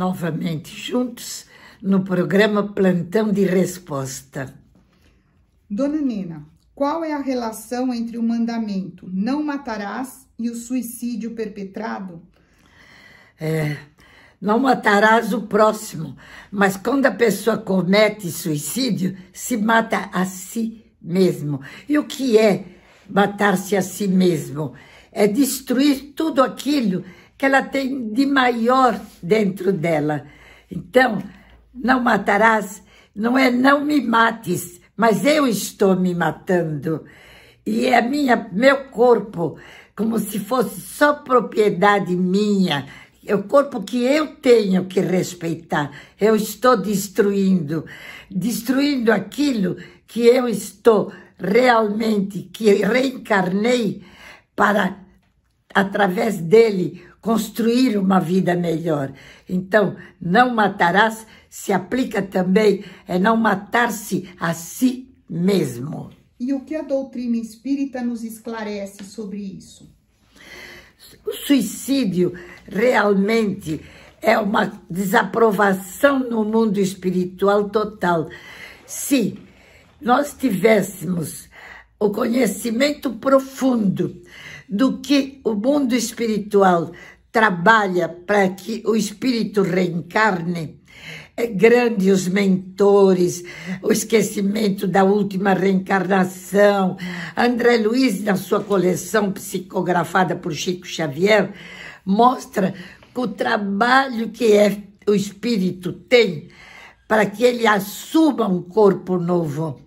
novamente juntos no programa Plantão de Resposta. Dona Nina, qual é a relação entre o mandamento não matarás e o suicídio perpetrado? É, não matarás o próximo, mas quando a pessoa comete suicídio, se mata a si mesmo. E o que é matar-se a si mesmo? É destruir tudo aquilo que ela tem de maior dentro dela. Então, não matarás, não é não me mates, mas eu estou me matando. E é minha, meu corpo, como se fosse só propriedade minha, é o corpo que eu tenho que respeitar. Eu estou destruindo, destruindo aquilo que eu estou realmente, que reencarnei para, através dele, construir uma vida melhor. Então, não matarás se aplica também é não matar-se a si mesmo. E o que a doutrina espírita nos esclarece sobre isso? O suicídio realmente é uma desaprovação no mundo espiritual total. Se nós tivéssemos o conhecimento profundo do que o mundo espiritual trabalha para que o espírito reencarne, é grande os mentores, o esquecimento da última reencarnação. André Luiz, na sua coleção psicografada por Chico Xavier, mostra o trabalho que é, o espírito tem para que ele assuma um corpo novo.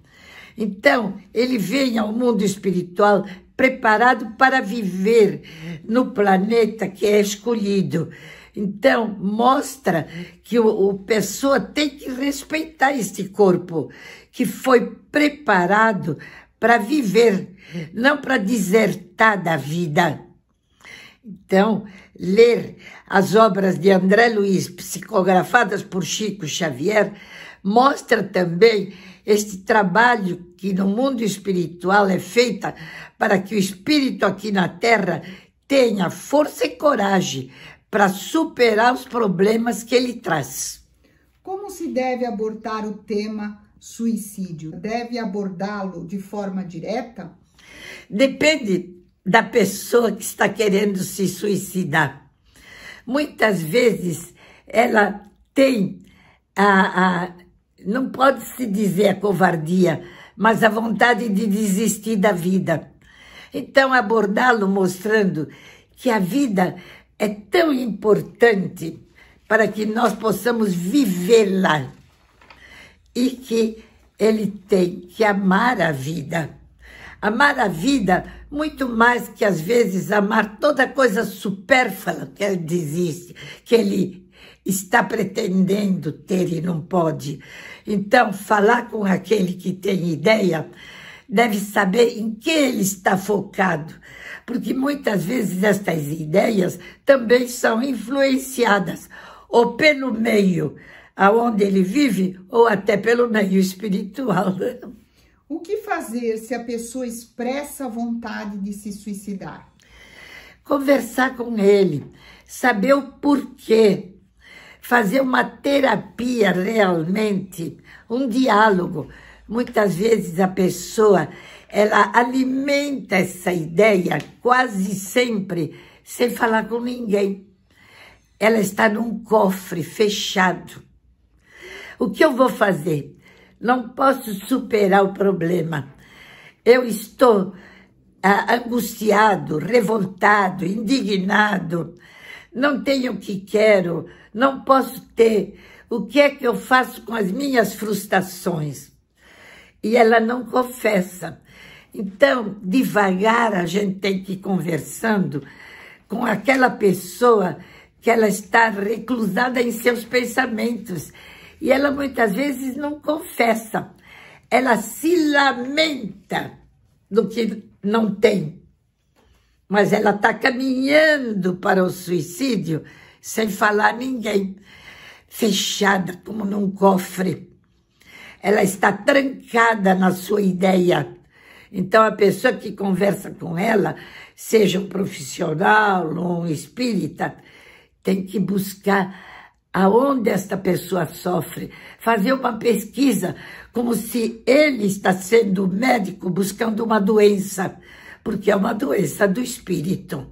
Então, ele vem ao mundo espiritual preparado para viver no planeta que é escolhido. Então, mostra que o, o, pessoa tem que respeitar este corpo que foi preparado para viver, não para desertar da vida. Então, ler as obras de André Luiz, psicografadas por Chico Xavier, mostra também este trabalho que no mundo espiritual é feita para que o espírito aqui na terra tenha força e coragem para superar os problemas que ele traz. Como se deve abordar o tema suicídio? Deve abordá-lo de forma direta? Depende da pessoa que está querendo se suicidar. Muitas vezes ela tem a, a não pode se dizer a covardia, mas a vontade de desistir da vida. Então, abordá-lo mostrando que a vida é tão importante para que nós possamos vivê-la e que ele tem que amar a vida. Amar a vida muito mais que às vezes amar toda coisa supérflua que ele desiste, que ele está pretendendo ter e não pode. Então, falar com aquele que tem ideia deve saber em que ele está focado, porque muitas vezes estas ideias também são influenciadas ou pelo meio aonde ele vive ou até pelo meio espiritual. O que fazer se a pessoa expressa a vontade de se suicidar? Conversar com ele, saber o porquê fazer uma terapia realmente, um diálogo. Muitas vezes a pessoa ela alimenta essa ideia quase sempre sem falar com ninguém. Ela está num cofre fechado. O que eu vou fazer? Não posso superar o problema. Eu estou ah, angustiado, revoltado, indignado não tenho o que quero, não posso ter. O que é que eu faço com as minhas frustrações? E ela não confessa. Então, devagar a gente tem que ir conversando com aquela pessoa que ela está reclusada em seus pensamentos. E ela muitas vezes não confessa. Ela se lamenta do que não tem mas ela está caminhando para o suicídio sem falar a ninguém, fechada como num cofre. Ela está trancada na sua ideia. Então, a pessoa que conversa com ela, seja um profissional ou um espírita, tem que buscar aonde esta pessoa sofre, fazer uma pesquisa, como se ele está sendo médico buscando uma doença porque é uma doença do espírito.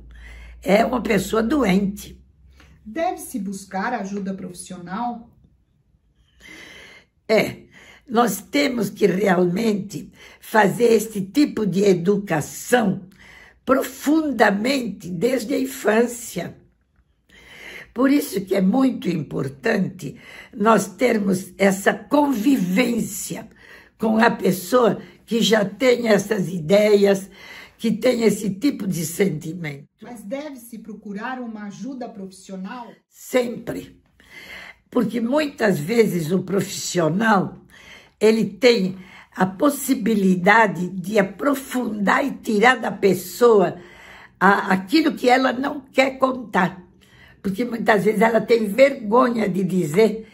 É uma pessoa doente. Deve-se buscar ajuda profissional? É. Nós temos que realmente fazer este tipo de educação profundamente desde a infância. Por isso que é muito importante nós termos essa convivência com a pessoa que já tem essas ideias, que tem esse tipo de sentimento. Mas deve-se procurar uma ajuda profissional? Sempre. Porque muitas vezes o profissional, ele tem a possibilidade de aprofundar e tirar da pessoa a, aquilo que ela não quer contar. Porque muitas vezes ela tem vergonha de dizer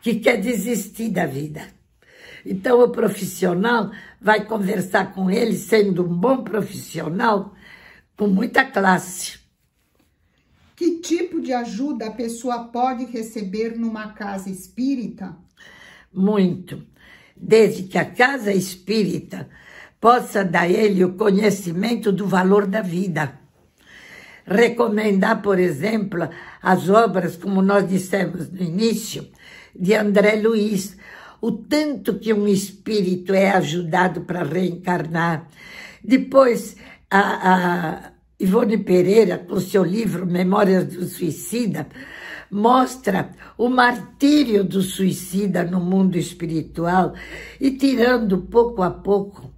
que quer desistir da vida. Então, o profissional vai conversar com ele sendo um bom profissional com muita classe. Que tipo de ajuda a pessoa pode receber numa casa espírita? Muito, desde que a casa espírita possa dar a ele o conhecimento do valor da vida. Recomendar, por exemplo, as obras, como nós dissemos no início, de André Luiz, o tanto que um espírito é ajudado para reencarnar. Depois, a, a Ivone Pereira, com seu livro Memórias do Suicida, mostra o martírio do suicida no mundo espiritual e tirando pouco a pouco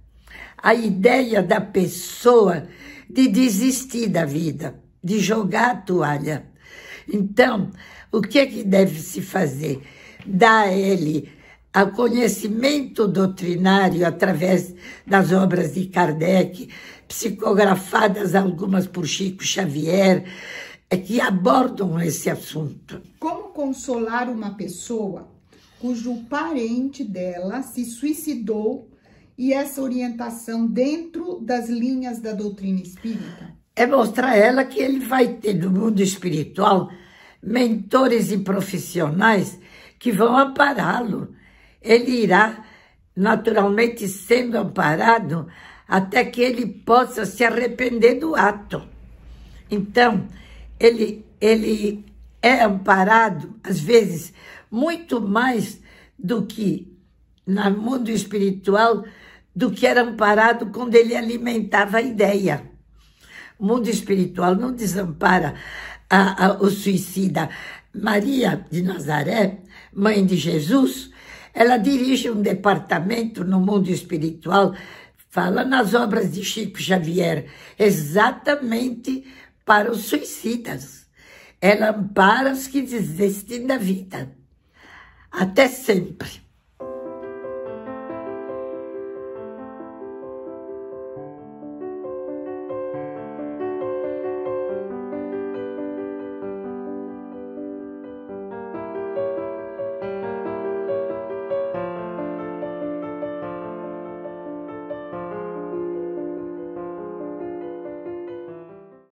a ideia da pessoa de desistir da vida, de jogar a toalha. Então, o que é que deve se fazer? Dá a ele ao conhecimento doutrinário através das obras de Kardec, psicografadas algumas por Chico Xavier, é que abordam esse assunto. Como consolar uma pessoa cujo parente dela se suicidou e essa orientação dentro das linhas da doutrina espírita? É mostrar a ela que ele vai ter no mundo espiritual mentores e profissionais que vão ampará-lo ele irá naturalmente sendo amparado até que ele possa se arrepender do ato. Então, ele, ele é amparado, às vezes, muito mais do que no mundo espiritual, do que era amparado quando ele alimentava a ideia. O mundo espiritual não desampara a, a, o suicida. Maria de Nazaré, mãe de Jesus, ela dirige um departamento no mundo espiritual, fala nas obras de Chico Xavier, exatamente para os suicidas. Ela ampara os que desistem da vida. Até sempre.